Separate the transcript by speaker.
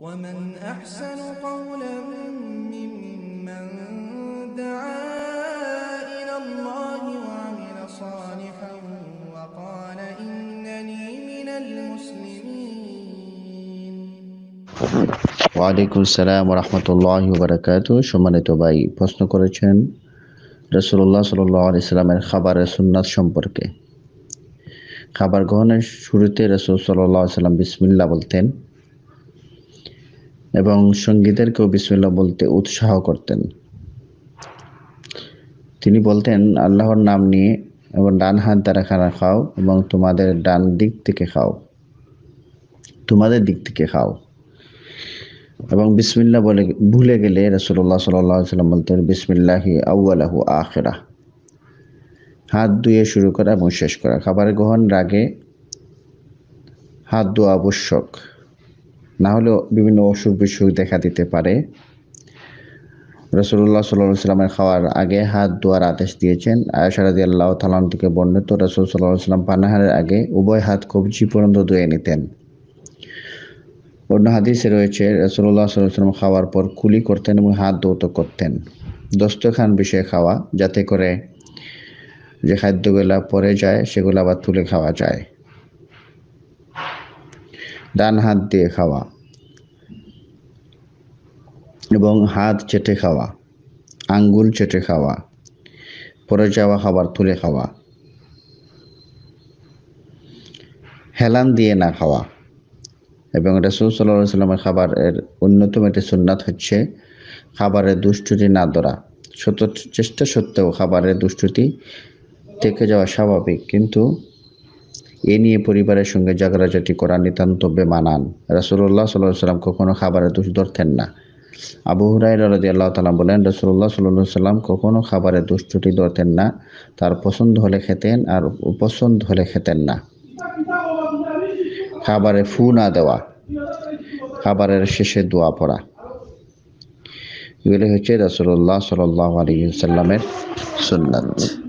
Speaker 1: ومن أحسن قولا ممن دعا إلى الله وعمل صالحا وقال إنني من المسلمين ওয়ালাইকুম সালাম রহমতুল্লাহ সম্মানিত ভাই প্রশ্ন করেছেন রসুল্লাহ সাল্লাহ ইসলামের খাবারের সুন্নাত সম্পর্কে খাবার গ্রহণের শুরুতে রসুল সাল্লাহ সাল্লাম বিসমিল্লা বলতেন এবং সঙ্গীতেরকেও বিসমিল্লা বলতে উৎসাহ করতেন তিনি বলতেন আল্লাহর নাম নিয়ে এবং ডান হাত দ্বারা খানা খাও এবং তোমাদের ডান দিক থেকে খাও তোমাদের দিক থেকে খাও এবং বিসমিল্লা বলে ভুলে গেলে রসুল্লাহ সাল্লাম বলতেন বিসমিল্লাহ আউ্লাহ আখেরা হাত ধুয়ে শুরু করা এবং শেষ করা খাবার গ্রহণ আগে হাত ধোয়া আবশ্যক না হলেও বিভিন্ন অসুখ বিসুখ দেখা দিতে পারে রসুল্লাহ সাল্লাহ সাল্লামের খাওয়ার আগে হাত ধোয়ার আদেশ দিয়েছেন আয়সারাদি আল্লাহ থালান থেকে বর্ণিত রসুল সাল্লাহ সাল্লাম পানাহারের আগে উভয় হাত কবজি পর্যন্ত ধুয়ে নিতেন অন্য হাদিসে রয়েছে রসুল্লাহ সাল্লাহ সাল্লাম খাওয়ার পর কুলি করতেন এবং হাত ধৌত করতেন দস্তখান বিষয়ে খাওয়া যাতে করে যে খাদ্যগুলা পরে যায় সেগুলো আবার তুলে খাওয়া যায় ডান হাত দিয়ে খাওয়া এবং হাত চেটে খাওয়া আঙ্গুল চেটে খাওয়া পরে যাওয়া খাবার তুলে খাওয়া হেলান দিয়ে না খাওয়া এবং রসুল সাল্লাহ সাল্লামের খাবারের অন্যতম একটি সুন্নাত হচ্ছে খাবারের দুষ্টুটি না ধরা সত চেষ্টা সত্ত্বেও খাবারের দুষ্টুটি থেকে যাওয়া স্বাভাবিক কিন্তু এ নিয়ে পরিবারের সঙ্গে জাগরাজাটি করা নিতান্ত বেমানান রাসুল্লাহ সাল্লাহ সাল্লাম কখনো খাবারের দোষ ধরতেন না আবু হুরাই রাজি আল্লাহ তালাম বলেন রসুল্লাহ সাল্লু সাল্লাম কখনও খাবারের দুষ্টুটি ধরতেন না তার পছন্দ হলে খেতেন আর উপসন্দ হলে খেতেন না খাবারে ফু না দেওয়া খাবারের শেষে দোয়া পড়া এগুলি হচ্ছে রসুল্লাহ সাল আলী সাল্লামের সুন্নাত